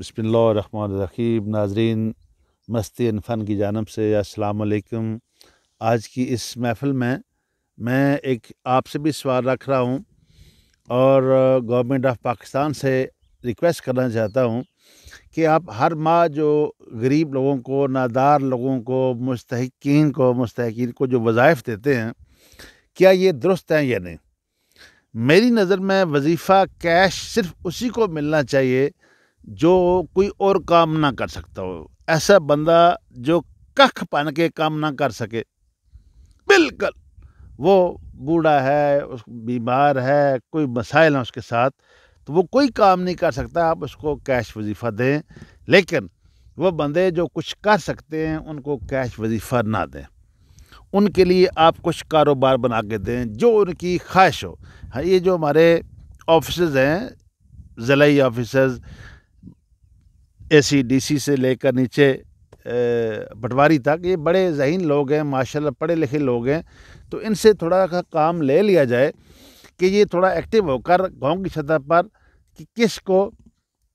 रखीब नाजरीन मस्ती फ़न की जानब से असलकम आज की इस महफ़िल में मैं एक आपसे भी सवाल रख रहा हूँ और गवर्नमेंट ऑफ पाकिस्तान से रिक्वेस्ट करना चाहता हूँ कि आप हर माह जो गरीब लोगों को नादार लोगों को मुस्तकिन को मुस्तकिन को जो वज़ाइफ देते हैं क्या ये दुरुस्त हैं या नहीं मेरी नज़र में वजीफ़ा कैश सिर्फ़ उसी को मिलना चाहिए जो कोई और काम ना कर सकता हो ऐसा बंदा जो कख पन के काम ना कर सके बिल्कुल वो बूढ़ा है उस बीमार है कोई मसाइल हैं उसके साथ तो वो कोई काम नहीं कर सकता आप उसको कैश वजीफ़ा दें लेकिन वह बंदे जो कुछ कर सकते हैं उनको कैश वजीफ़ा ना दें उनके लिए आप कुछ कारोबार बना के दें जो उनकी ख्वाहिश हो हाँ, ये जो हमारे ऑफिसज़ हैं ज़िलाई ऑफिसर्स एसीडीसी से लेकर नीचे पटवारी तक ये बड़े ज़हन लोग हैं माशाल्लाह पढ़े लिखे लोग हैं तो इनसे थोड़ा सा काम ले लिया जाए कि ये थोड़ा एक्टिव होकर गांव की सतह पर कि किस को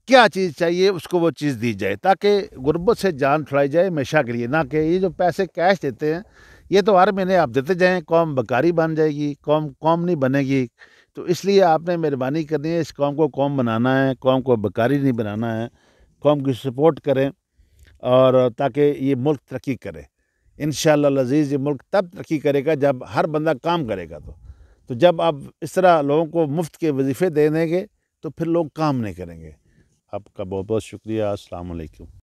क्या चीज़ चाहिए उसको वो चीज़ दी जाए ताकि गुरबत से जान छुड़ाई जाए हमेशा के लिए ना कि ये जो पैसे कैश देते हैं ये तो हर महीने आप देते जाएँ कौम बकारी बन जाएगी कौम कौम नहीं बनेगी तो इसलिए आपने मेहरबानी करनी है इस कौम को कौम बनाना है कौम को बकारी नहीं बनाना है कौम की सपोर्ट करें और ताकि ये मुल्क तरक्की करे इन शजीज़ ये मुल्क तब तरक्की करेगा जब हर बंदा काम करेगा तो तो जब आप इस तरह लोगों को मुफ्त के वजीफ़े दे देंगे तो फिर लोग काम नहीं करेंगे आपका बहुत बहुत शुक्रिया असलकम